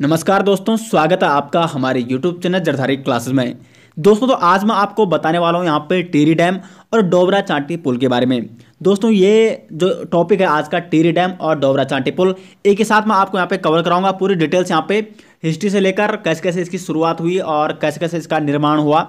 नमस्कार दोस्तों स्वागत है आपका हमारे YouTube चैनल जरधारी क्लासेस में दोस्तों तो आज मैं आपको बताने वाला हूँ यहाँ पे टेरी डैम और डोबरा चांटी पुल के बारे में दोस्तों ये जो टॉपिक है आज का टेरी डैम और डोबरा चांटी पुल एक ही साथ मैं आपको यहाँ पे कवर कराऊंगा पूरी डिटेल्स यहाँ पे हिस्ट्री से लेकर कैसे कैसे इसकी शुरुआत हुई और कैसे कैसे इसका निर्माण हुआ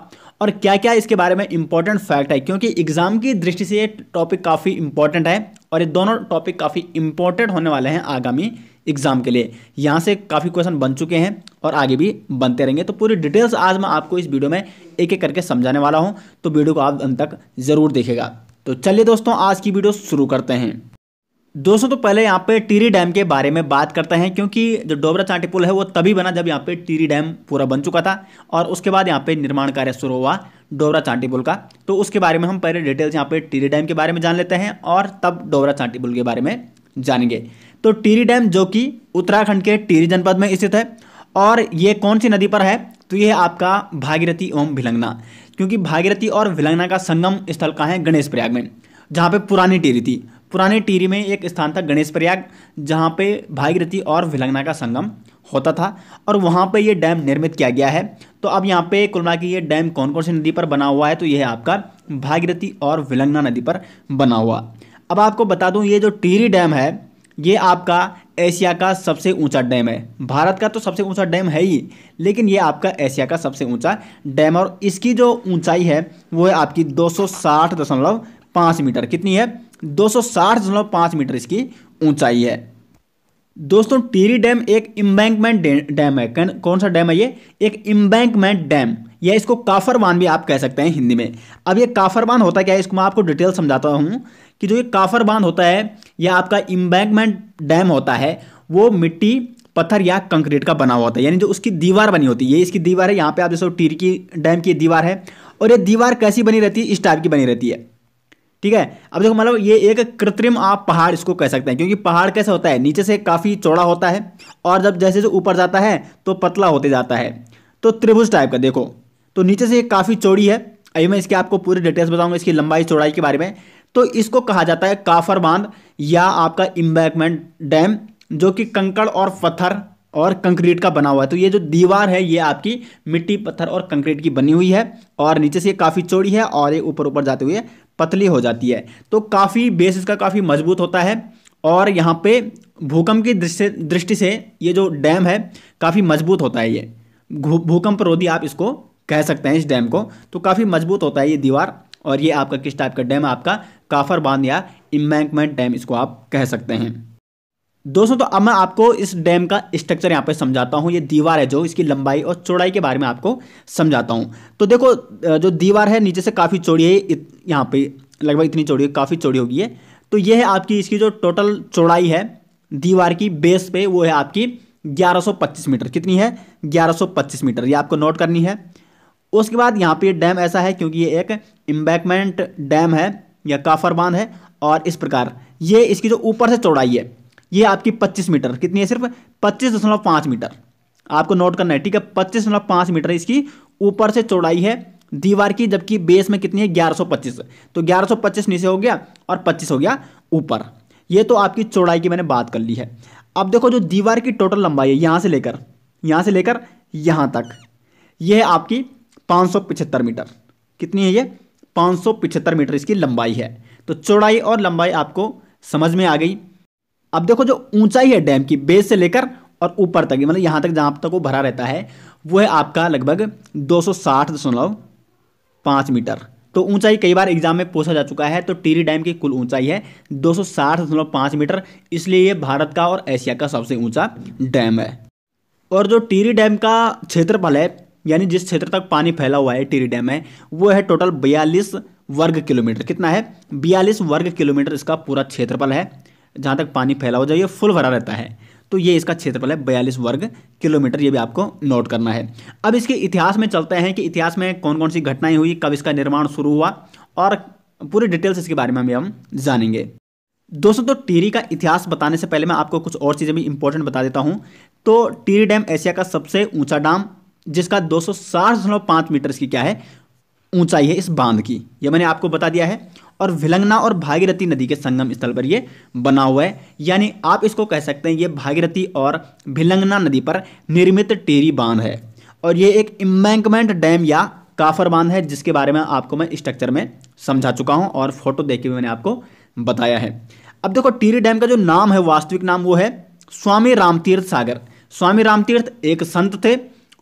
और क्या क्या इसके बारे में इंपॉर्टेंट फैक्ट है क्योंकि एग्जाम की दृष्टि से ये टॉपिक काफ़ी इंपॉर्टेंट है और ये दोनों टॉपिक काफ़ी इंपॉर्टेंट होने वाले हैं आगामी एग्ज़ाम के लिए यहाँ से काफ़ी क्वेश्चन बन चुके हैं और आगे भी बनते रहेंगे तो पूरी डिटेल्स आज मैं आपको इस वीडियो में एक एक करके समझाने वाला हूँ तो वीडियो को आप अंत तक ज़रूर देखेगा तो चलिए दोस्तों आज की वीडियो शुरू करते हैं दोस्तों तो पहले यहाँ पे टीरी डैम के बारे में बात करते हैं क्योंकि जो डोबरा चांटी पुल है वो तभी बना जब यहाँ पे टीरी डैम पूरा बन चुका था और उसके बाद यहाँ पे निर्माण कार्य शुरू हुआ डोबरा चांटी पुल का तो उसके बारे में हम पहले डिटेल्स यहाँ पे टीरी डैम के बारे में जान लेते हैं और तब डोबरा चांटी पुल के बारे में जानेंगे तो टीरी डैम जो कि उत्तराखंड के टीरी जनपद में स्थित है और ये कौन सी नदी पर है तो ये आपका भागीरथी एवं भिलंगना क्योंकि भागीरथी और भिलंगना का संगम स्थल कहाँ है गणेश प्रयाग में जहाँ पे पुरानी टिहरी थी पुरानी टिहरी में एक स्थान था गणेश प्रयाग जहाँ पे भागीरथी और भिलंगना का संगम होता था और वहाँ पे ये डैम निर्मित किया गया है तो अब यहाँ पे कुल मिला के ये डैम कौन कौन सी नदी पर बना हुआ है तो यह आपका भागीरथी और विलंगना नदी पर बना हुआ अब आपको बता दूँ ये जो टिहरी डैम है ये आपका एशिया का सबसे ऊंचा डैम है भारत का तो सबसे ऊंचा डैम है ही लेकिन ये आपका एशिया का सबसे ऊंचा डैम और इसकी जो ऊंचाई है वो है आपकी दो मीटर कितनी है दो मीटर इसकी ऊंचाई है दोस्तों टीरी डैम एक इम्बैंकमेंट डैम है कौन सा डैम है ये एक इम्बैंकमेंट डैम या इसको काफरवान भी आप कह सकते हैं हिंदी में अब ये काफरवान होता क्या है इसको मैं आपको डिटेल समझाता हूँ कि जो ये काफर बांध होता है या आपका इम्बैंकमेंट डैम होता है वो मिट्टी पत्थर या कंक्रीट का बना हुआ होता है यानी जो उसकी दीवार बनी होती है ये इसकी दीवार है यहाँ पे आप जैसे टीरकी डैम की दीवार है और ये दीवार कैसी बनी रहती है इस टाइप की बनी रहती है ठीक है अब देखो मतलब ये एक कृत्रिम आप पहाड़ इसको कह सकते हैं क्योंकि पहाड़ कैसा होता है नीचे से काफ़ी चौड़ा होता है और जब जैसे जैसे ऊपर जाता है तो पतला होते जाता है तो त्रिभुज टाइप का देखो तो नीचे से काफ़ी चौड़ी है अभी मैं इसके आपको पूरी डिटेल्स बताऊंगा इसकी लंबाई चौड़ाई के बारे में तो इसको कहा जाता है काफर बांध या आपका इम्बैकमेंट डैम जो कि कंकड़ और पत्थर और कंक्रीट का बना हुआ है तो ये जो दीवार है ये आपकी मिट्टी पत्थर और कंक्रीट की बनी हुई है और नीचे से ये काफ़ी चौड़ी है और ये ऊपर ऊपर जाते हुए पतली हो जाती है तो काफ़ी बेस इसका काफ़ी मजबूत होता है और यहाँ पे भूकंप की दृष्टि दृष्टि से ये जो डैम है काफ़ी मजबूत होता है ये भूकंप रोधी आप इसको कह सकते हैं इस डैम को तो काफ़ी मजबूत होता है ये दीवार और ये आपका किस टाइप का डैम आपका काफर बांध या इम्बैंकमेंट डैम इसको आप कह सकते हैं दोस्तों तो अब मैं आपको इस डैम का स्ट्रक्चर यहाँ पे समझाता हूँ ये दीवार है जो इसकी लंबाई और चौड़ाई के बारे में आपको समझाता हूँ तो देखो जो दीवार है नीचे से काफ़ी चौड़ी है यहाँ पे लगभग इतनी चौड़ी है काफ़ी चौड़ी होगी है तो ये है आपकी इसकी जो टोटल चौड़ाई है दीवार की बेस पे वो है आपकी ग्यारह मीटर कितनी है ग्यारह मीटर ये आपको नोट करनी है उसके बाद यहाँ पे डैम ऐसा है क्योंकि ये एक इम्बैकमेंट डैम है या काफर बांध है और इस प्रकार ये इसकी जो ऊपर से चौड़ाई है ये आपकी 25 मीटर कितनी है सिर्फ 25.5 मीटर आपको नोट करना है ठीक है 25.5 मीटर इसकी ऊपर से चौड़ाई है दीवार की जबकि बेस में कितनी है 1125 तो 1125 नीचे हो गया और 25 हो गया ऊपर ये तो आपकी चौड़ाई की मैंने बात कर ली है अब देखो जो दीवार की टोटल लंबाई है यहाँ से लेकर यहाँ से लेकर यहाँ तक यह आपकी 575 मीटर कितनी है ये 575 मीटर इसकी लंबाई है तो चौड़ाई और लंबाई आपको समझ में आ गई अब देखो जो ऊंचाई है डैम की बेस से लेकर और ऊपर तक मतलब यहाँ तक जहाँ तक वो भरा रहता है वो है आपका लगभग दो मीटर तो ऊंचाई कई बार एग्जाम में पूछा जा चुका है तो टीरी डैम की कुल ऊंचाई है 260.5 मीटर इसलिए ये भारत का और एशिया का सबसे ऊंचा डैम है और जो टीरी डैम का क्षेत्रफल है यानी जिस क्षेत्र तक पानी फैला हुआ है टिरी डैम है वो है टोटल बयालीस वर्ग किलोमीटर कितना है बयालीस वर्ग किलोमीटर इसका पूरा क्षेत्रफल है जहाँ तक पानी फैला हुआ जाए ये फुल भरा रहता है तो ये इसका क्षेत्रफल है बयालीस वर्ग किलोमीटर ये भी आपको नोट करना है अब इसके इतिहास में चलते हैं कि इतिहास में कौन कौन सी घटनाएं हुई कब इसका निर्माण शुरू हुआ और पूरी डिटेल्स इसके बारे में भी हम जानेंगे दोस्तों तो टीरी का इतिहास बताने से पहले मैं आपको कुछ और चीज़ें भी इंपॉर्टेंट बता देता हूँ तो टीरी डैम एशिया का सबसे ऊंचा डैम जिसका दो मीटर की क्या है ऊंचाई है इस बांध की यह मैंने आपको बता दिया है और भिलंगना और भागीरथी नदी के संगम स्थल पर यह बना हुआ है यानी आप इसको कह सकते हैं ये भागीरथी और भिलंगना नदी पर निर्मित टेरी बांध है और ये एक इम्बैंकमेंट डैम या काफर बांध है जिसके बारे में आपको मैं स्ट्रक्चर में समझा चुका हूँ और फोटो देख के मैंने आपको बताया है अब देखो टीरी डैम का जो नाम है वास्तविक नाम वो है स्वामी रामतीर्थ सागर स्वामी रामतीर्थ एक संत थे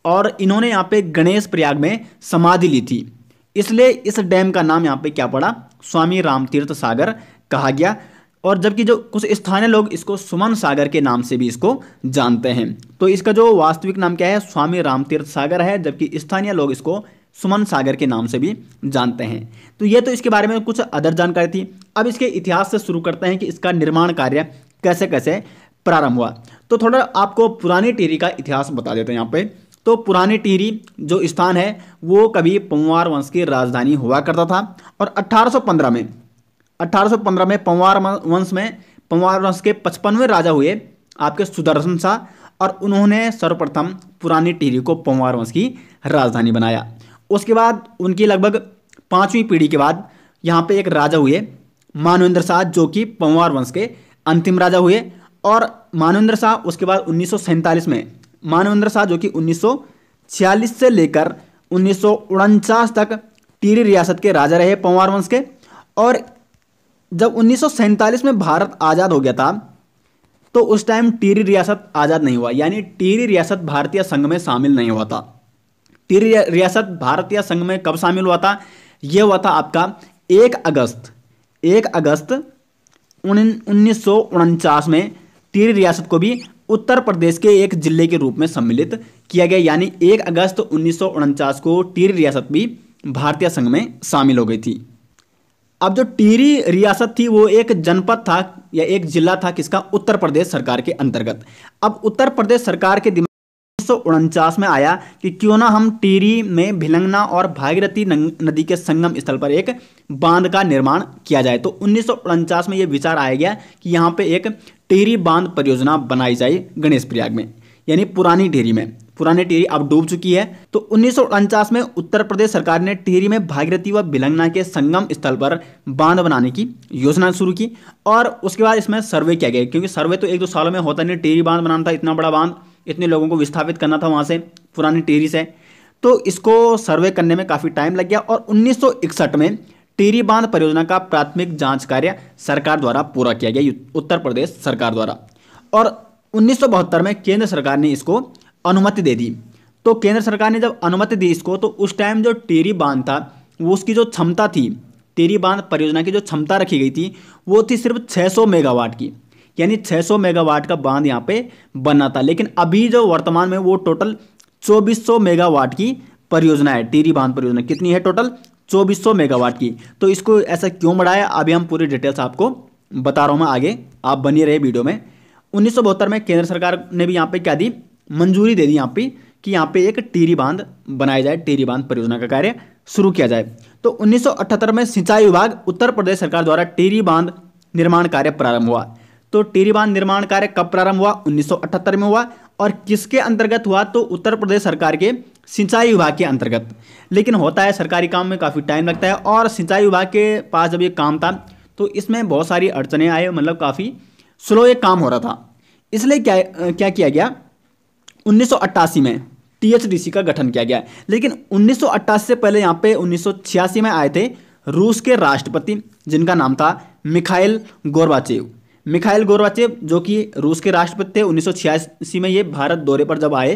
और इन्होंने यहाँ पे गणेश प्रयाग में समाधि ली थी इसलिए इस डैम का नाम यहाँ पे क्या पड़ा स्वामी रामतीर्थ सागर कहा गया और जबकि जो कुछ स्थानीय लोग इसको सुमन सागर के नाम से भी इसको जानते हैं तो इसका जो वास्तविक नाम क्या है स्वामी रामतीर्थ सागर है जबकि स्थानीय लोग इसको सुमन सागर के नाम से भी जानते हैं तो ये तो इसके बारे में कुछ अदर जानकारी थी अब इसके इतिहास से शुरू करते हैं कि इसका निर्माण कार्य कैसे कैसे प्रारंभ हुआ तो थोड़ा आपको पुरानी टेरी का इतिहास बता देते हैं यहाँ पे तो पुरानी टिहरी जो स्थान है वो कभी पंवार वंश की राजधानी हुआ करता था और 1815 में 1815 में पंवार वंश में पंवार वंश के पचपनवें राजा हुए आपके सुदर्शन शाह और उन्होंने सर्वप्रथम पुरानी टिहरी को पंवार वंश की राजधानी बनाया उसके बाद उनकी लगभग पाँचवीं पीढ़ी के बाद यहाँ पर एक राजा हुए मानवेंद्र शाह जो कि पंवार वंश के अंतिम राजा हुए और मानवेंद्र शाह उसके बाद उन्नीस में मानवेंद्र शाह जो कि 1946 से लेकर उन्नीस तक टीरी रियासत के राजा रहे पंवार वंश के और जब उन्नीस में भारत आज़ाद हो गया था तो उस टाइम टीरी रियासत आज़ाद नहीं हुआ यानी टीरी रियासत भारतीय संघ में शामिल नहीं हुआ था टीरी रियासत भारतीय संघ में कब शामिल हुआ था यह हुआ था आपका एक अगस्त एक अगस्त उन्नीस में टीरी रियासत को भी उत्तर प्रदेश के एक जिले के रूप में सम्मिलित किया गया यानी एक अगस्त उन्नीस को टिहरी रियासत भी भारतीय संघ में शामिल हो गई थी अब जो टिहरी रियासत थी वो एक जनपद था या एक जिला था किसका उत्तर प्रदेश सरकार के अंतर्गत अब उत्तर प्रदेश सरकार के में आया कि क्यों ना हम टीरी में भिलंगना और भागीरथी नदी के संगम स्थल पर एक बांध का निर्माण किया जाए तो उन्नीस में यह विचार आया गया कि यहाँ पे एक टीरी बांध परियोजना बनाई जाए गणेश प्रयाग में यानी पुरानी टीरी में पुरानी टीरी अब डूब चुकी है तो उन्नीस में उत्तर प्रदेश सरकार ने टीरी में भागीरथी व बिलंगना के संगम स्थल पर बांध बनाने की योजना शुरू की और उसके बाद इसमें सर्वे किया गया क्योंकि सर्वे तो एक दो सालों में होता नहीं टीरी बांध बनाना था इतना बड़ा बांध इतने लोगों को विस्थापित करना था वहाँ से पुरानी टेरी से तो इसको सर्वे करने में काफ़ी टाइम लग गया और उन्नीस में टेरी बांध परियोजना का प्राथमिक जांच कार्य सरकार द्वारा पूरा किया गया उत्तर प्रदेश सरकार द्वारा और उन्नीस में केंद्र सरकार ने इसको अनुमति दे दी तो केंद्र सरकार ने जब अनुमति दी इसको तो उस टाइम जो टेरी बांध था वो उसकी जो क्षमता थी टेरी बांध परियोजना की जो क्षमता रखी गई थी वो थी सिर्फ 600 मेगावाट की यानी 600 मेगावाट का बांध यहाँ पे बना था लेकिन अभी जो वर्तमान में वो टोटल 2400 मेगावाट की परियोजना है टीरी बांध परियोजना कितनी है टोटल 2400 मेगावाट की तो इसको ऐसा क्यों बढ़ाया अभी हम पूरी डिटेल्स आपको बता रहा हूँ मैं आगे आप बनी रहे वीडियो में उन्नीस में केंद्र सरकार ने भी यहाँ पे क्या दी मंजूरी दे दी यहाँ पे कि यहाँ पे एक टीरी बांध बनाया जाए टीरी बांध परियोजना का कार्य शुरू किया जाए तो 1978 में सिंचाई विभाग उत्तर प्रदेश सरकार द्वारा टीरी बांध निर्माण कार्य प्रारंभ हुआ तो टीरी बांध निर्माण कार्य कब प्रारंभ हुआ 1978 में हुआ और किसके अंतर्गत हुआ तो उत्तर प्रदेश सरकार के सिंचाई विभाग के अंतर्गत लेकिन होता है सरकारी काम में काफ़ी टाइम लगता है और सिंचाई विभाग के पास जब ये काम था तो इसमें बहुत सारी अड़चने आए मतलब काफ़ी स्लो ये काम हो रहा था इसलिए क्या क्या किया गया उन्नीस में टीएचडीसी का गठन किया गया लेकिन उन्नीस से पहले यहाँ पे उन्नीस में आए थे रूस के राष्ट्रपति जिनका नाम था मिखाइल गोरबाचेव मिखाइल गोरवाचेव जो कि रूस के राष्ट्रपति थे उन्नीस में ये भारत दौरे पर जब आए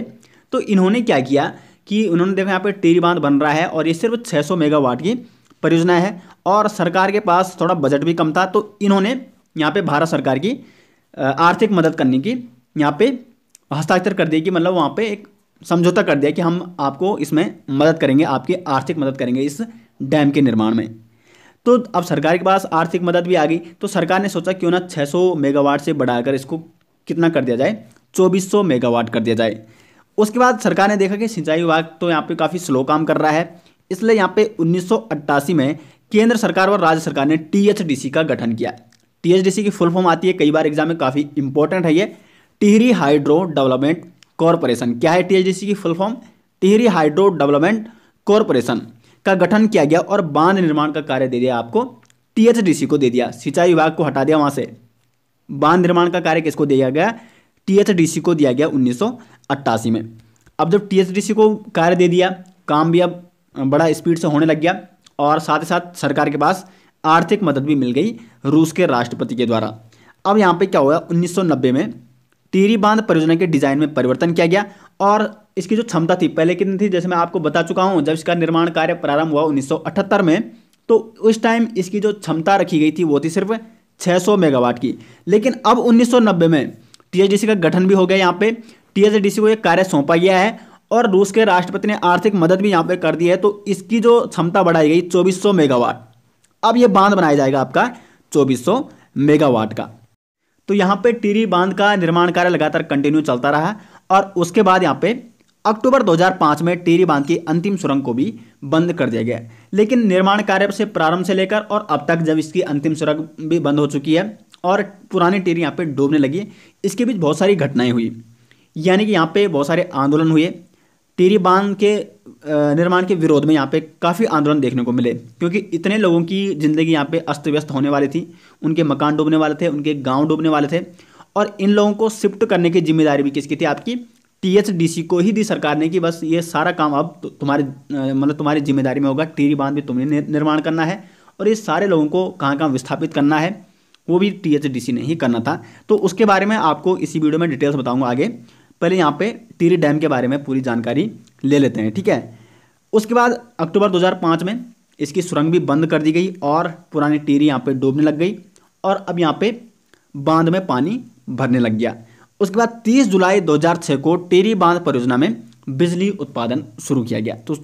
तो इन्होंने क्या किया कि उन्होंने देखा यहाँ पर टीरी बांध बन रहा है और ये सिर्फ 600 मेगावाट की परियोजना है और सरकार के पास थोड़ा बजट भी कम था तो इन्होंने यहाँ पे भारत सरकार की आर्थिक मदद करने की यहाँ पे हस्ताक्षर कर दिया कि मतलब वहाँ पे एक समझौता कर दिया कि हम आपको इसमें मदद करेंगे आपकी आर्थिक मदद करेंगे इस डैम के निर्माण में तो अब सरकार के पास आर्थिक मदद भी आ गई तो सरकार ने सोचा क्यों ना 600 मेगावाट से बढ़ाकर इसको कितना कर दिया जाए 2400 मेगावाट कर दिया जाए उसके बाद सरकार ने देखा कि सिंचाई विभाग तो यहाँ पे काफ़ी स्लो काम कर रहा है इसलिए यहाँ पे उन्नीस में केंद्र सरकार और राज्य सरकार ने टी का गठन किया टी की फुल फॉर्म आती है कई बार एग्जाम में काफ़ी इंपॉर्टेंट है ये टिहरी हाइड्रो डेवलपमेंट कॉरपोरेशन क्या है टी की full form Tehri hydro development corporation का गठन किया गया और बांध निर्माण का कार्य दे दिया आपको टीएचडीसी को दे दिया सिंचाई विभाग को हटा दिया वहां से बांध निर्माण का कार्य किसको दिया गया टीएचडीसी को दिया गया उन्नीस में अब जब टीएचडीसी को कार्य दे दिया काम भी अब बड़ा स्पीड से होने लग गया और साथ ही साथ सरकार के पास आर्थिक मदद भी मिल गई रूस के राष्ट्रपति के द्वारा अब यहाँ पे क्या हुआ 1990 में टीरी बांध परियोजना के डिजाइन में परिवर्तन किया गया और इसकी जो क्षमता थी पहले कितनी थी जैसे मैं आपको बता चुका हूँ जब इसका निर्माण कार्य प्रारंभ हुआ 1978 में तो उस टाइम इसकी जो क्षमता रखी गई थी वो थी सिर्फ 600 मेगावाट की लेकिन अब 1990 में टीएचडीसी का गठन भी हो गया यहाँ पे टीएचडीसी को एक कार्य सौंपा गया है और रूस के राष्ट्रपति ने आर्थिक मदद भी यहाँ पे कर दी है तो इसकी जो क्षमता बढ़ाई गई 2400 मेगावाट अब ये बांध बनाया जाएगा आपका 2400 मेगावाट का तो यहाँ पे टीरी बांध का निर्माण कार्य लगातार कंटिन्यू चलता रहा और उसके बाद यहाँ पे अक्टूबर 2005 में टीरी बांध की अंतिम सुरंग को भी बंद कर दिया गया लेकिन निर्माण कार्य से प्रारंभ से लेकर और अब तक जब इसकी अंतिम सुरंग भी बंद हो चुकी है और पुरानी टीरी यहाँ पे डूबने लगी इसके बीच बहुत सारी घटनाएं हुई यानी कि यहाँ पे बहुत सारे आंदोलन हुए टीरी बांध के निर्माण के विरोध में यहाँ पे काफ़ी आंदोलन देखने को मिले क्योंकि इतने लोगों की ज़िंदगी यहाँ पे अस्त व्यस्त होने वाली थी उनके मकान डूबने वाले थे उनके गांव डूबने वाले थे और इन लोगों को शिफ्ट करने की जिम्मेदारी भी किसकी थी आपकी टीएचडीसी को ही दी सरकार ने कि बस ये सारा काम अब तो तुम्हारे मतलब तुम्हारी जिम्मेदारी में होगा टीरी बांध भी तुमने निर्माण करना है और ये सारे लोगों को कहाँ कहाँ विस्थापित करना है वो भी टीएचडीसी ने ही करना था तो उसके बारे में आपको इसी वीडियो में डिटेल्स बताऊंगा आगे पहले यहाँ पे टीरी डैम के बारे में पूरी जानकारी ले लेते हैं ठीक है उसके बाद अक्टूबर 2005 में इसकी सुरंग भी बंद कर दी गई और पुरानी टीरी यहाँ पे डूबने लग गई और अब यहाँ पे बांध में पानी भरने लग गया उसके बाद 30 जुलाई 2006 को टीरी बांध परियोजना में बिजली उत्पादन शुरू किया गया तो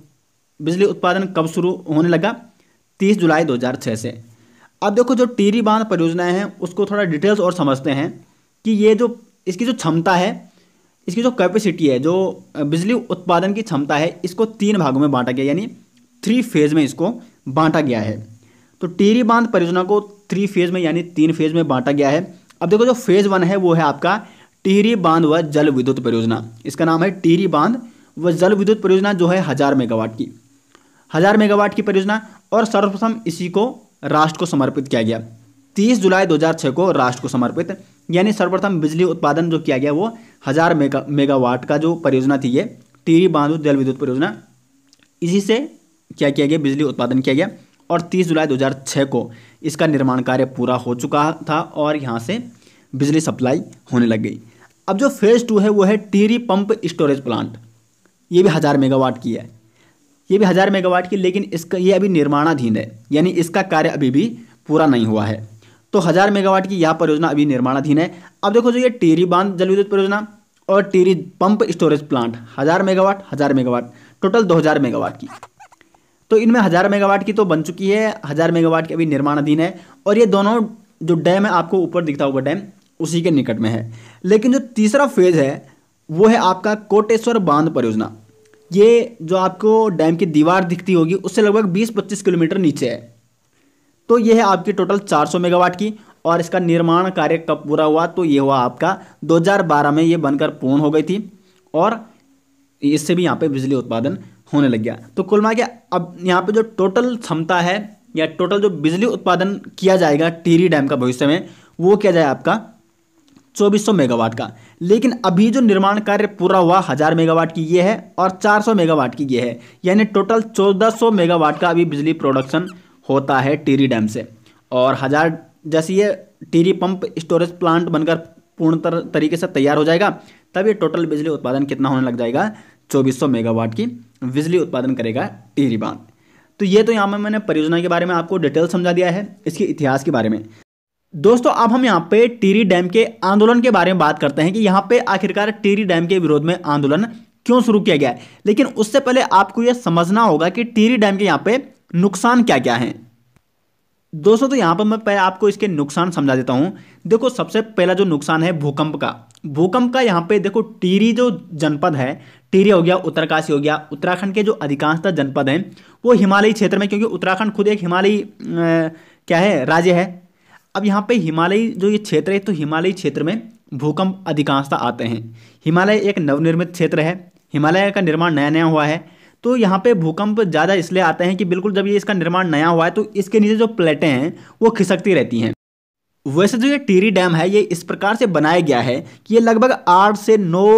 बिजली उत्पादन कब शुरू होने लगा तीस जुलाई दो से अब देखो जो टीरी बांध परियोजनाएँ हैं उसको थोड़ा डिटेल्स और समझते हैं कि ये जो इसकी जो क्षमता है इसकी जो कैपेसिटी है जो बिजली उत्पादन की क्षमता है इसको तीन भागों में बांटा गया यानी थ्री फेज में इसको बांटा गया है तो टेरी बांध परियोजना को थ्री फेज में यानी तीन फेज में बांटा गया है अब देखो जो फेज वन है वो है आपका टिहरी बांध व जल विद्युत परियोजना इसका नाम है टिहरी बांध व जल विद्युत परियोजना जो है हज़ार मेगावाट की हज़ार मेगावाट की परियोजना और सर्वप्रथम इसी को राष्ट्र को समर्पित किया गया 30 जुलाई 2006 को राष्ट्र को समर्पित यानी सर्वप्रथम बिजली उत्पादन जो किया गया वो हज़ार मेगा मेगावाट का जो परियोजना थी ये टीरी बांधु जल विद्युत परियोजना इसी से क्या किया गया बिजली उत्पादन किया गया और 30 जुलाई 2006 को इसका निर्माण कार्य पूरा हो चुका था और यहाँ से बिजली सप्लाई होने लग गई अब जो फेज़ टू है वो है टीरी पंप स्टोरेज प्लांट ये भी हज़ार मेगावाट की है ये भी हज़ार मेगावाट की लेकिन इसका ये अभी निर्माणाधीन है यानी इसका कार्य अभी भी पूरा नहीं हुआ है तो हज़ार मेगावाट की यह परियोजना अभी निर्माणाधीन है अब देखो जो ये टेरी बांध जल विद्युत परियोजना और टेरी पंप स्टोरेज प्लांट हज़ार मेगावाट हज़ार मेगावाट टोटल दो हज़ार मेगावाट की तो इनमें हज़ार मेगावाट की तो बन चुकी है हज़ार मेगावाट की अभी निर्माणाधीन है और ये दोनों जो डैम है आपको ऊपर दिखता होगा डैम उसी के निकट में है लेकिन जो तीसरा फेज है वो है आपका कोटेश्वर बांध परियोजना ये जो आपको डैम की दीवार दिखती होगी उससे लगभग 20-25 किलोमीटर नीचे है तो ये है आपकी टोटल 400 मेगावाट की और इसका निर्माण कार्य कब पूरा हुआ तो ये हुआ आपका 2012 में ये बनकर पूर्ण हो गई थी और इससे भी यहाँ पे बिजली उत्पादन होने लग गया तो कुल मिला अब यहाँ पे जो टोटल क्षमता है या टोटल जो बिजली उत्पादन किया जाएगा टीरी डैम का भविष्य में वो किया जाए आपका चौबीस मेगावाट का लेकिन अभी जो निर्माण कार्य पूरा हुआ हज़ार मेगावाट की ये है और चार मेगावाट की ये है यानी टोटल चौदह मेगावाट का अभी बिजली प्रोडक्शन होता है टीरी डैम से और हज़ार जैसे ये टीरी पंप स्टोरेज प्लांट बनकर पूर्ण तरीके से तैयार हो जाएगा तब ये टोटल बिजली उत्पादन कितना होने लग जाएगा 2400 मेगावाट की बिजली उत्पादन करेगा टीरी बांध तो ये तो यहाँ पर मैंने परियोजना के बारे में आपको डिटेल समझा दिया है इसके इतिहास के बारे में दोस्तों अब हम यहाँ पे टीरी डैम के आंदोलन के बारे में बात करते हैं कि यहाँ पे आखिरकार टीरी डैम के विरोध में आंदोलन क्यों शुरू किया गया है लेकिन उससे पहले आपको यह समझना होगा कि टीरी डैम के यहाँ पे नुकसान क्या क्या हैं दोस्तों तो यहाँ पर मैं पहले आपको इसके नुकसान समझा देता हूँ देखो सबसे पहला जो नुकसान है भूकंप का भूकंप का यहाँ पे देखो टीरी जो जनपद है टीरी हो गया उत्तरकाशी हो गया उत्तराखंड के जो अधिकांशतः जनपद हैं वो हिमालयी क्षेत्र में क्योंकि उत्तराखंड खुद एक हिमालयी क्या है राज्य है अब यहाँ पे हिमालयी जो ये क्षेत्र है तो हिमालयी क्षेत्र में भूकंप अधिकांशता आते हैं हिमालय एक नवनिर्मित क्षेत्र है हिमालय का निर्माण नया नया हुआ है तो यहाँ पे भूकंप ज़्यादा इसलिए आते हैं कि बिल्कुल जब ये इसका निर्माण नया हुआ है तो इसके नीचे जो प्लेटें हैं वो खिसकती रहती हैं वैसे जो तो ये टीरी डैम है ये इस प्रकार से बनाया गया है कि ये लगभग आठ से नौ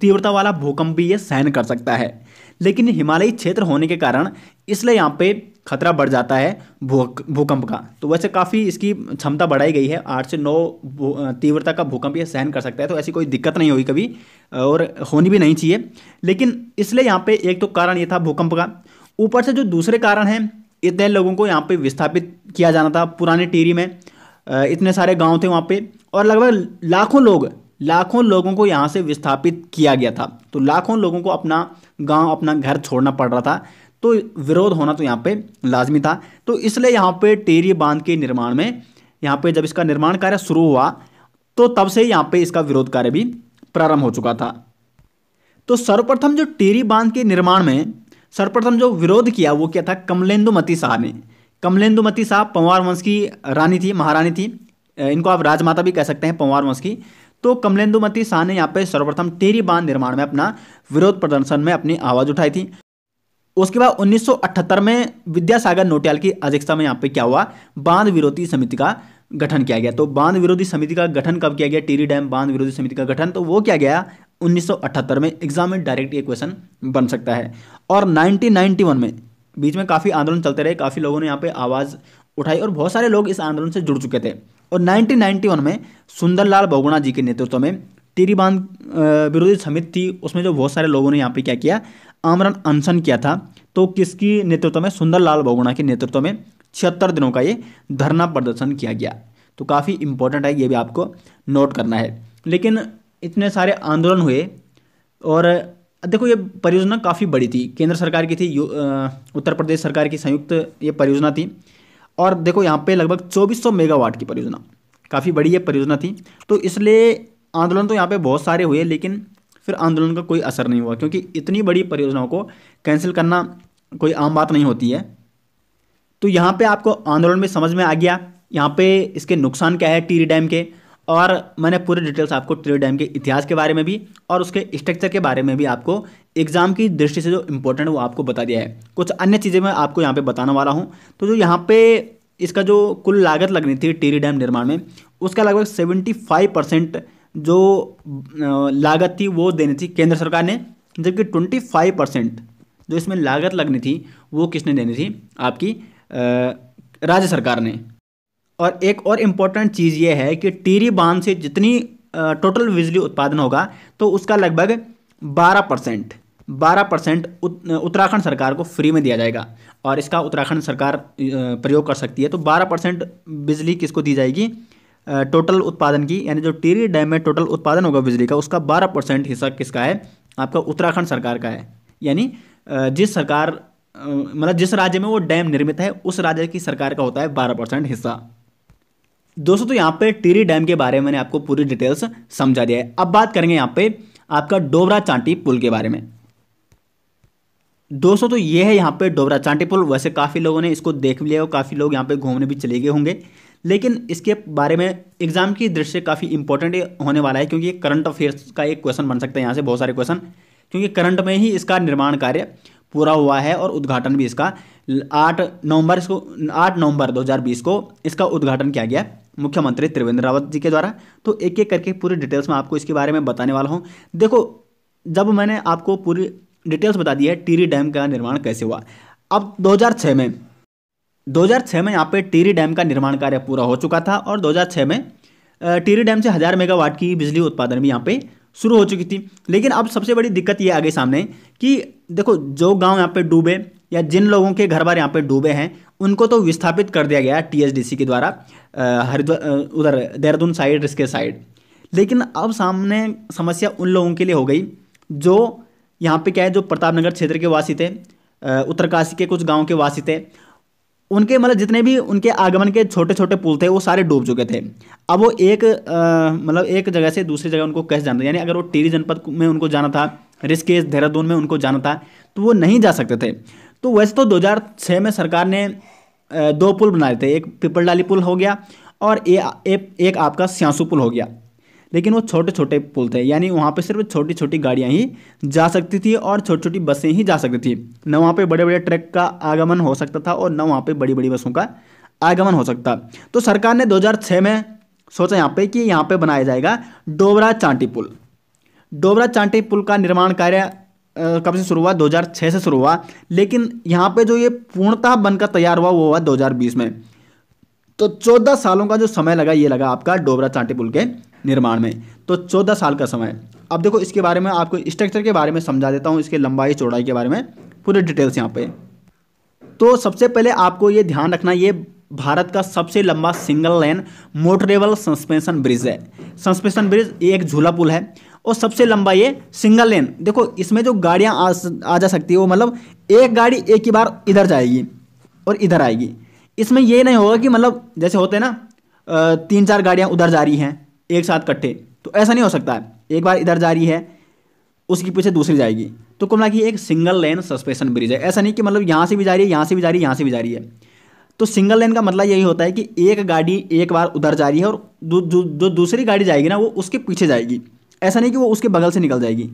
तीव्रता वाला भूकंप भी ये सहन कर सकता है लेकिन हिमालयी क्षेत्र होने के कारण इसलिए यहाँ पे खतरा बढ़ जाता है भूकंप का तो वैसे काफ़ी इसकी क्षमता बढ़ाई गई है आठ से नौ तीव्रता का भूकंप यह सहन कर सकता है तो ऐसी कोई दिक्कत नहीं होगी कभी और होनी भी नहीं चाहिए लेकिन इसलिए यहाँ पे एक तो कारण ये था भूकंप का ऊपर से जो दूसरे कारण हैं इतने लोगों को यहाँ पर विस्थापित किया जाना था पुराने टीरी में इतने सारे गाँव थे वहाँ पे और लगभग लाखों लोग लाखों लोगों को यहाँ से विस्थापित किया गया था तो लाखों लोगों को अपना गांव अपना घर छोड़ना पड़ रहा था तो विरोध होना तो यहाँ पे लाजमी था तो इसलिए यहाँ पे टेरी बांध के निर्माण में यहाँ पे जब इसका निर्माण कार्य शुरू हुआ तो तब से यहाँ पे इसका विरोध कार्य भी प्रारंभ हो चुका था तो सर्वप्रथम जो टेरी बांध के निर्माण में सर्वप्रथम जो विरोध किया वो क्या था कमलेंदुमती शाह ने कमलेंदुमती शाह पंवार वंश की रानी थी महारानी थी इनको आप राजमाता भी कह सकते हैं पंवार वंश की तो कमलेंदुमती शाह ने यहाँ पे सर्वप्रथम टेरी बांध निर्माण में अपना विरोध प्रदर्शन में अपनी आवाज़ उठाई थी उसके बाद 1978 में विद्यासागर नोटियाल की अध्यक्षता में यहाँ पे क्या हुआ बांध विरोधी समिति का गठन किया गया तो बांध विरोधी समिति का गठन कब किया गया टीरी डैम बांध विरोधी समिति का गठन तो वो क्या गया 1978 में एग्जाम में डायरेक्ट ये क्वेश्चन बन सकता है और 1991 में बीच में काफ़ी आंदोलन चलते रहे काफ़ी लोगों ने यहाँ पे आवाज़ उठाई और बहुत सारे लोग इस आंदोलन से जुड़ चुके थे और नाइनटीन में सुंदरलाल बहुगुणा जी के नेतृत्व में टीरी बांध विरोधी समिति थी उसमें जो बहुत सारे लोगों ने यहाँ पे क्या किया आमरण अनशन किया था तो किसकी नेतृत्व में सुंदरलाल बहुगुणा के नेतृत्व में छिहत्तर दिनों का ये धरना प्रदर्शन किया गया तो काफ़ी इंपॉर्टेंट है ये भी आपको नोट करना है लेकिन इतने सारे आंदोलन हुए और देखो ये परियोजना काफ़ी बड़ी थी केंद्र सरकार की थी उत्तर प्रदेश सरकार की संयुक्त ये परियोजना थी और देखो यहाँ पे लगभग 2400 मेगावाट की परियोजना काफ़ी बड़ी ये परियोजना थी तो इसलिए आंदोलन तो यहाँ पे बहुत सारे हुए लेकिन फिर आंदोलन का कोई असर नहीं हुआ क्योंकि इतनी बड़ी परियोजनाओं को कैंसिल करना कोई आम बात नहीं होती है तो यहाँ पे आपको आंदोलन में समझ में आ गया यहाँ पे इसके नुकसान क्या है टीरी डैम के और मैंने पूरे डिटेल्स आपको टीरी डैम के इतिहास के बारे में भी और उसके स्ट्रक्चर के बारे में भी आपको एग्ज़ाम की दृष्टि से जो इम्पोर्टेंट वो आपको बता दिया है कुछ अन्य चीज़ें मैं आपको यहाँ पे बताने वाला हूँ तो जो यहाँ पे इसका जो कुल लागत लगनी थी टीरी डैम निर्माण में उसका लगभग सेवेंटी फाइव परसेंट जो लागत थी वो देनी थी केंद्र सरकार ने जबकि ट्वेंटी फाइव परसेंट जो इसमें लागत लगनी थी वो किसने देनी थी आपकी राज्य सरकार ने और एक और इम्पोर्टेंट चीज़ ये है कि टीरी बांध से जितनी टोटल बिजली उत्पादन होगा तो उसका लगभग बारह परसेंट बारह परसेंट उत्तराखंड सरकार को फ्री में दिया जाएगा और इसका उत्तराखंड सरकार प्रयोग कर सकती है तो बारह परसेंट बिजली किसको दी जाएगी टोटल उत्पादन की यानी जो टीरी डैम में टोटल उत्पादन होगा बिजली का उसका बारह परसेंट हिस्सा किसका है आपका उत्तराखंड सरकार का है यानी जिस सरकार मतलब जिस राज्य में वो डैम निर्मित है उस राज्य की सरकार का होता है बारह परसेंट हिस्सा दोस्तों तो यहाँ पे टीरी डैम के बारे में मैंने आपको पूरी डिटेल्स समझा दिया है अब बात करेंगे यहाँ पे आपका डोबरा चांटी पुल के बारे में दोस्तों तो ये है यहाँ पे डोबरा चांटी पुल वैसे काफ़ी लोगों ने इसको देख लिया और काफ़ी लोग यहाँ पे घूमने भी चले गए होंगे लेकिन इसके बारे में एग्जाम की दृष्टि काफ़ी इंपॉर्टेंट होने वाला है क्योंकि करंट अफेयर्स का एक क्वेश्चन बन सकता है यहाँ से बहुत सारे क्वेश्चन क्योंकि करंट में ही इसका निर्माण कार्य पूरा हुआ है और उद्घाटन भी इसका आठ नवंबर इसको आठ नवंबर 2020 को इसका उद्घाटन किया गया मुख्यमंत्री त्रिवेंद्र रावत जी के द्वारा तो एक एक करके पूरी डिटेल्स में आपको इसके बारे में बताने वाला हूँ देखो जब मैंने आपको पूरी डिटेल्स बता दी है टीरी डैम का निर्माण कैसे हुआ अब 2006 में 2006 में यहाँ पे टीरी डैम का निर्माण कार्य पूरा हो चुका था और 2006 में टीरी डैम से हज़ार मेगावाट की बिजली उत्पादन भी यहाँ पे शुरू हो चुकी थी लेकिन अब सबसे बड़ी दिक्कत ये आ गई सामने कि देखो जो गांव यहाँ पे डूबे या जिन लोगों के घर बार यहाँ पे डूबे हैं उनको तो विस्थापित कर दिया गया टीएसडीसी के द्वारा हरिद्वार उधर देहरादून साइड इसके साइड लेकिन अब सामने समस्या उन लोगों के लिए हो गई जो यहाँ पे क्या है जो प्रतापनगर क्षेत्र के वासी थे उत्तरकाशी के कुछ गाँव के वासी थे उनके मतलब जितने भी उनके आगमन के छोटे छोटे पुल थे वो सारे डूब चुके थे अब वो एक मतलब एक जगह से दूसरी जगह उनको कैसे जाना था यानी अगर वो टीरी जनपद में उनको जाना था ऋषिकेश देहरादून में उनको जाना था तो वो नहीं जा सकते थे तो वैसे तो 2006 में सरकार ने दो पुल बनाए थे एक पिपलडाली पुल हो गया और ए, ए, एक आपका सियासू पुल हो गया लेकिन वो छोटे छोटे पुल थे यानी वहाँ पे सिर्फ छोटी छोटी गाड़ियाँ ही जा सकती थी और छोटी छोटी बसें ही जा सकती थी न वहाँ पे बड़े बड़े ट्रक का आगमन हो सकता था और न वहाँ पे बड़ी बड़ी बसों का आगमन हो सकता तो सरकार ने 2006 में सोचा यहाँ पे कि यहाँ पे बनाया जाएगा डोबरा चांटी पुल डोबरा चांटी पुल का निर्माण कार्य कब से शुरू हुआ 2006 से शुरू हुआ लेकिन यहाँ पे जो ये पूर्णतः बनकर तैयार हुआ वो हुआ 2020 में तो 14 सालों का जो समय लगा ये लगा आपका डोबरा चांटी पुल के निर्माण में तो चौदह साल का समय अब देखो इसके बारे में आपको स्ट्रक्चर के बारे में समझा देता हूँ इसके लंबाई चौड़ाई के बारे में पूरे डिटेल्स यहाँ पे तो सबसे पहले आपको ये ध्यान रखना ये भारत का सबसे लंबा single lane motorable suspension bridge है सस्पेंशन ब्रिज ये एक झूला पुल है और सबसे लंबा ये सिंगल लेन देखो इसमें जो गाड़ियाँ आ, आ जा सकती है वो मतलब एक गाड़ी एक ही बार इधर जाएगी और इधर आएगी इसमें ये नहीं होगा कि मतलब जैसे होते हैं ना तीन चार गाड़ियाँ उधर जा रही हैं एक साथ कट्ठे तो ऐसा नहीं हो सकता है एक बार इधर जा रही है उसके पीछे दूसरी जाएगी तो कुल की एक सिंगल लेन सस्पेंशन ब्रिज है ऐसा नहीं कि मतलब यहाँ से भी जा रही है यहाँ से भी जा रही है यहाँ से भी जा रही है तो सिंगल लेन का मतलब यही होता है कि एक गाड़ी एक बार उधर जा रही है और जो दूसरी गाड़ी जाएगी ना वो उसके पीछे जाएगी ऐसा नहीं कि वो उसके बगल से निकल जाएगी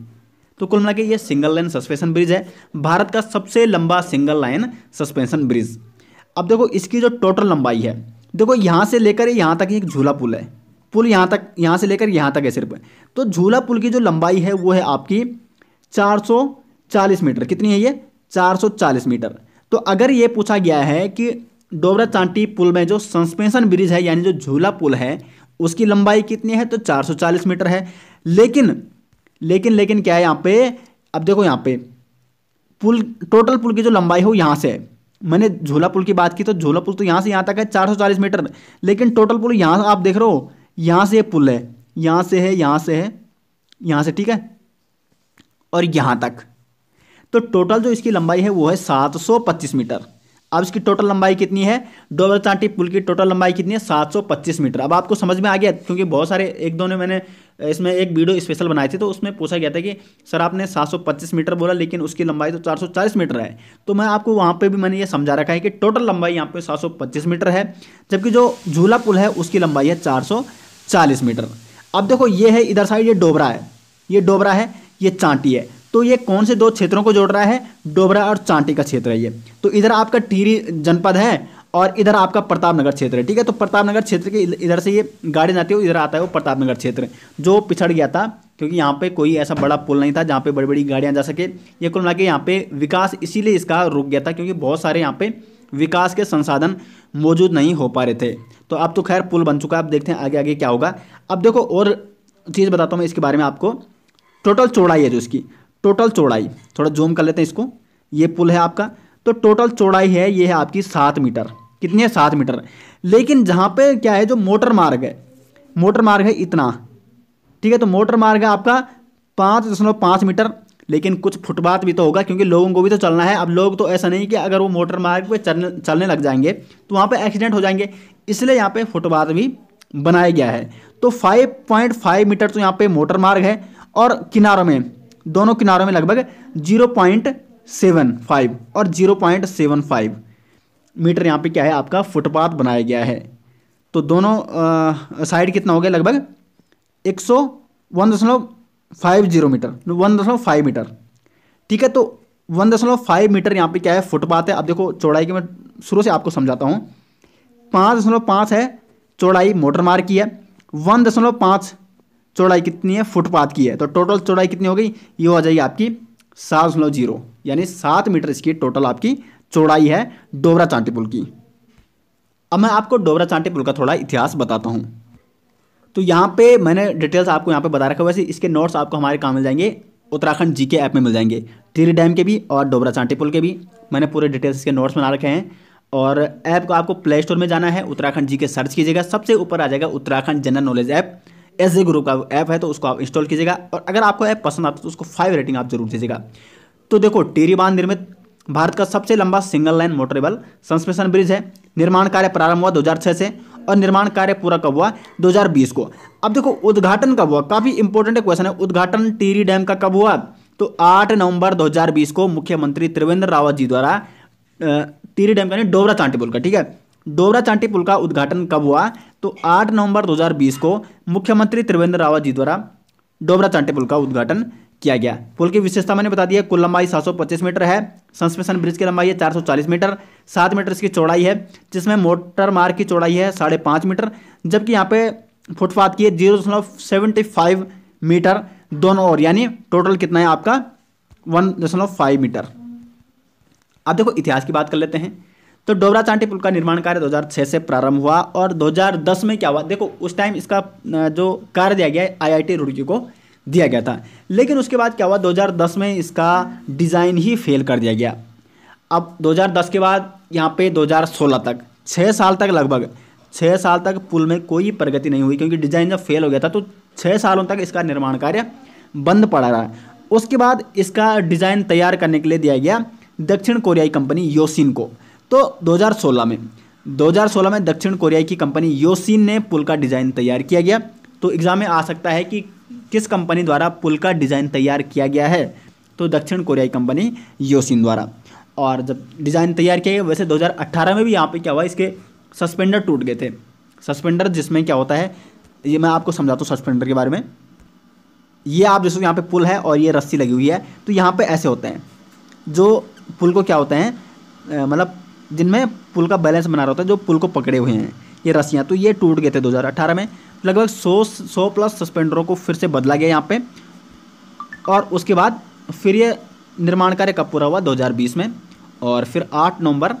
तो कुल मिला के ये सिंगल लाइन सस्पेंशन ब्रिज है भारत का सबसे लंबा सिंगल लाइन सस्पेंशन ब्रिज अब देखो इसकी जो टोटल लंबाई है देखो यहाँ से लेकर यहाँ तक एक झूला पुल है पुल यहाँ तक यहाँ से लेकर यहाँ तक है सिर्फ तो झूला पुल की जो लंबाई है वो है आपकी 440 मीटर कितनी है ये 440 मीटर तो अगर ये पूछा गया है कि डोबरा चांटी पुल में जो सस्पेंशन ब्रिज है यानी जो झूला पुल है उसकी लंबाई कितनी है तो 440 मीटर है लेकिन लेकिन लेकिन क्या है यहाँ पे अब देखो यहाँ पे पुल टोटल पुल की जो लंबाई हो यहाँ से है मैंने झूला पुल की बात की तो झूला पुल तो यहाँ से यहाँ तक है 440 मीटर लेकिन टोटल पुल यहाँ आप देख रहे हो यहाँ से पुल है यहाँ से है यहाँ से है यहाँ से ठीक है और यहाँ तक तो टोटल जो इसकी लंबाई है वो है 725 मीटर अब इसकी टोटल लंबाई कितनी है डोबर चांटी पुल की टोटल लंबाई कितनी है 725 मीटर अब आपको समझ में आ गया क्योंकि बहुत सारे एक दो ने मैंने इसमें एक वीडियो स्पेशल बनाई थी तो उसमें पूछा गया था कि सर आपने 725 मीटर बोला लेकिन उसकी लंबाई तो 440 मीटर है तो मैं आपको वहाँ पर भी मैंने ये समझा रखा है कि टोटल लंबाई यहाँ पे पच्चीस मीटर है जबकि जो झूला पुल है उसकी लंबाई है चार चालीस मीटर अब देखो ये है इधर साइड ये डोबरा है ये डोबरा है ये चांटी है तो ये कौन से दो क्षेत्रों को जोड़ रहा है डोबरा और चांटी का क्षेत्र है ये तो इधर आपका टीरी जनपद है और इधर आपका प्रताप नगर क्षेत्र है ठीक है तो प्रताप नगर क्षेत्र के इधर से ये गाड़ी जाती है इधर आता है वो प्रताप नगर क्षेत्र जो पिछड़ गया था क्योंकि यहाँ पे कोई ऐसा बड़ा पुल नहीं था जहाँ पे बड़ी बड़ी गाड़ियाँ जा सके ये कुल मिला के यहाँ पे विकास इसीलिए इसका रुक गया था क्योंकि बहुत सारे यहाँ पे विकास के संसाधन मौजूद नहीं हो पा रहे थे तो अब तो खैर पुल बन चुका है अब देखते हैं आगे आगे क्या होगा अब देखो और चीज़ बताता हूँ मैं इसके बारे में आपको टोटल चौड़ाई है जो इसकी टोटल चौड़ाई थोड़ा जूम कर लेते हैं इसको ये पुल है आपका तो टोटल चौड़ाई है ये है आपकी सात मीटर कितनी है सात मीटर लेकिन जहाँ पे क्या है जो मोटर मार्ग है मोटर मार्ग है इतना ठीक है तो मोटर मार्ग है आपका पाँच दशमलव पाँच मीटर लेकिन कुछ फुटपाथ भी तो होगा क्योंकि लोगों को भी तो चलना है अब लोग तो ऐसा नहीं कि अगर वो मोटर मार्ग पर चलने चलने लग जाएंगे तो वहाँ पर एक्सीडेंट हो जाएंगे इसलिए यहाँ पे फुटपाथ भी बनाया गया है तो 5.5 मीटर तो यहाँ पे मोटर मार्ग है और किनारों में दोनों किनारों में लगभग 0.75 और 0.75 मीटर यहाँ पे क्या है आपका फुटपाथ बनाया गया है तो दोनों साइड कितना हो गया लगभग एक सौ वन दशमलव फाइव जीरो मीटर वन दशमलव फाइव मीटर ठीक है तो वन दशमलव फाइव मीटर यहाँ पे क्या है फुटपाथ है अब देखो चौड़ाई की मैं शुरू से आपको समझाता हूँ पाँच दशमलव पाँच है चौड़ाई मोटर मार्ग की है वन दशमलव पाँच चौड़ाई कितनी है फुटपाथ की है तो टोटल चौड़ाई कितनी हो गई ये हो जाएगी आपकी सात दशमलव जीरो यानी सात मीटर इसकी टोटल आपकी चौड़ाई है डोबरा चांटी पुल की अब मैं आपको डोबरा चांटी पुल का थोड़ा इतिहास बताता हूँ तो यहाँ पे मैंने डिटेल्स आपको यहाँ पे बता रखा है वैसे इसके नोट्स आपको हमारे कहाँ मिल जाएंगे उत्तराखंड जी के ऐप में मिल जाएंगे टिरी डैम के भी और डोबरा चांटी पुल के भी मैंने पूरे डिटेल्स इसके नोट्स बना रखे हैं और ऐप को आपको प्ले स्टोर में जाना है उत्तराखंड जी के सर्च कीजिएगा सबसे ऊपर आ जाएगा Uttarakhand general knowledge app S J group का ऐप है तो उसको आप इंस्टॉल कीजिएगा और अगर आपको ऐप पसंद आता है तो उसको फाइव रेटिंग आप जरूर दीजिएगा तो देखो टेरी बांध निर्मित भारत का सबसे लंबा single line motorable suspension bridge है निर्माण कार्य प्रारंभ हुआ 2006 से और निर्माण कार्य पूरा कब हुआ 2020 को अब देखो उद्घाटन कब हुआ काफ़ी इंपॉर्टेंट क्वेश्चन है उद्घाटन टीरी डैम का कब हुआ तो 8 नवंबर 2020 को मुख्यमंत्री त्रिवेंद्र रावत जी द्वारा टीरी डैम का डोबरा चांटी पुल का ठीक है डोबरा चांटी पुल का उद्घाटन कब हुआ तो 8 नवंबर 2020 को मुख्यमंत्री त्रिवेंद्र रावत जी द्वारा डोबरा चांटी पुल का उद्घाटन किया गया पुल की विशेषता मैंने बता दिया कुल लंबाई 725 मीटर है संस्पेशन ब्रिज की लंबाई है 440 मीटर सात मीटर इसकी चौड़ाई है जिसमें मोटर मार्ग की चौड़ाई है साढ़े पाँच मीटर जबकि यहाँ पे फुटपाथ की है जीरो दशमलव सेवेंटी फाइव मीटर दोनों ओर यानी टोटल कितना है आपका वन दशमलव फाइव मीटर अब देखो इतिहास की बात कर लेते हैं तो डोबरा चांटी पुल का निर्माण कार्य 2006 से प्रारंभ हुआ और 2010 में क्या हुआ देखो उस टाइम इसका जो कार्य दिया गया है आईआईटी रुड़की को दिया गया था लेकिन उसके बाद क्या हुआ 2010 में इसका डिज़ाइन ही फेल कर दिया गया अब 2010 के बाद यहाँ पे 2016 तक छः साल तक लगभग छः साल तक पुल में कोई प्रगति नहीं हुई क्योंकि डिज़ाइन जब फेल हो गया था तो छः सालों तक इसका निर्माण कार्य बंद पड़ा रहा उसके बाद इसका डिज़ाइन तैयार करने के लिए दिया गया दक्षिण कोरियाई कंपनी योसिन को तो 2016 में 2016 में दक्षिण कोरियाई की कंपनी योसिन ने पुल का डिज़ाइन तैयार किया गया तो एग्ज़ाम में आ सकता है कि किस कंपनी द्वारा पुल का डिज़ाइन तैयार किया गया है तो दक्षिण कोरियाई कंपनी योसिन द्वारा और जब डिज़ाइन तैयार किया गया वैसे 2018 में भी यहाँ पे क्या हुआ इसके सस्पेंडर टूट गए थे सस्पेंडर जिसमें क्या होता है ये मैं आपको समझाता हूँ सस्पेंडर के बारे में ये आप जैसे यहाँ पे पुल है और ये रस्सी लगी हुई है तो यहाँ पे ऐसे होते हैं जो पुल को क्या होते हैं मतलब जिनमें पुल का बैलेंस बना रहा होता है जो पुल को पकड़े हुए हैं ये रस्सियाँ तो ये टूट गए थे 2018 में लगभग सौ सौ प्लस सस्पेंडरों को फिर से बदला गया यहाँ पे और उसके बाद फिर ये निर्माण कार्य कब पूरा हुआ 2020 में और फिर 8 नवंबर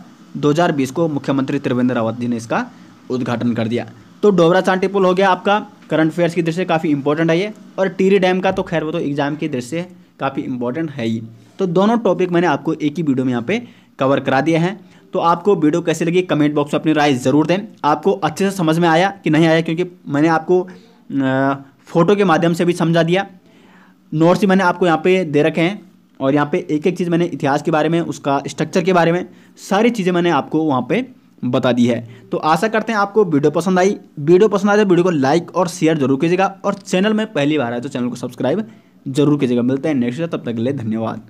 2020 को मुख्यमंत्री त्रिवेंद्र रावत जी ने इसका उद्घाटन कर दिया तो डोबरा चांटी पुल हो गया आपका करंट अफेयर्स की दृष्टि काफ़ी इंपॉर्टेंट है ये और टीरी डैम का तो खैर वो तो एग्जाम की दृष्टि काफ़ी इंपॉर्टेंट है ही तो दोनों टॉपिक मैंने आपको एक ही वीडियो में यहाँ पर कवर करा दिया है तो आपको वीडियो कैसे लगी कमेंट बॉक्स में अपनी राय ज़रूर दें आपको अच्छे से समझ में आया कि नहीं आया क्योंकि मैंने आपको फ़ोटो के माध्यम से भी समझा दिया नोट्स भी मैंने आपको यहाँ पे दे रखे हैं और यहाँ पे एक एक चीज़ मैंने इतिहास के बारे में उसका स्ट्रक्चर के बारे में सारी चीज़ें मैंने आपको वहाँ पे बता दी है तो आशा करते हैं आपको वीडियो पसंद आई वीडियो पसंद आए तो वीडियो को लाइक और शेयर जरूर कीजिएगा और चैनल में पहली बार आए तो चैनल को सब्सक्राइब जरूर कीजिएगा मिलते हैं नेक्स्ट तब तक के लिए धन्यवाद